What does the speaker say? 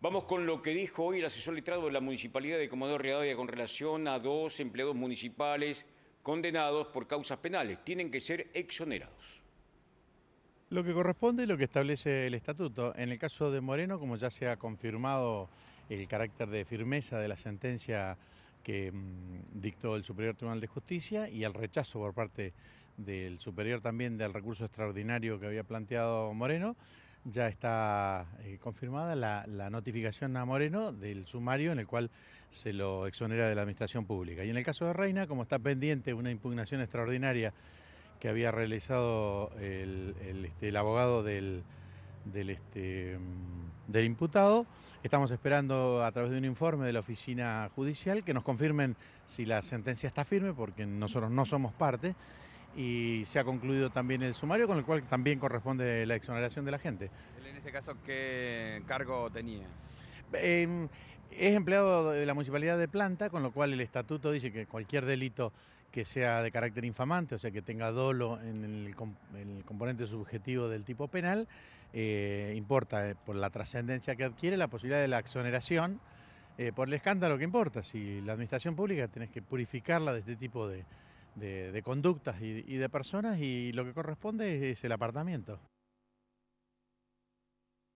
Vamos con lo que dijo hoy el asesor letrado de la Municipalidad de Comodoro Rivadavia con relación a dos empleados municipales condenados por causas penales. Tienen que ser exonerados. Lo que corresponde es lo que establece el estatuto. En el caso de Moreno, como ya se ha confirmado el carácter de firmeza de la sentencia que mm, dictó el Superior Tribunal de Justicia y el rechazo por parte del Superior también del recurso extraordinario que había planteado Moreno, ya está eh, confirmada la, notificación a Moreno del sumario en el cual se lo exonera de la administración pública. Y en el caso de Reina, como está pendiente una impugnación extraordinaria que había realizado el, este, abogado este, mm, del imputado, estamos esperando a través de un informe de la oficina judicial que nos confirmen si la sentencia está firme, porque nosotros no somos parte y se ha concluido también el sumario con el cual también corresponde la exoneración de la gente. en este caso qué cargo tenía? Em, es empleado de la Municipalidad de Planta, con lo cual el estatuto dice que cualquier delito que sea de carácter infamante, o sea, que tenga dolo en el, componente subjetivo del tipo penal, eh, importa eh, por la trascendencia que adquiere la posibilidad de la exoneración, eh, por el escándalo que importa. Si la administración pública tenés que purificarla de este tipo de, de, conductas y, y de personas y lo que corresponde es el apartamiento.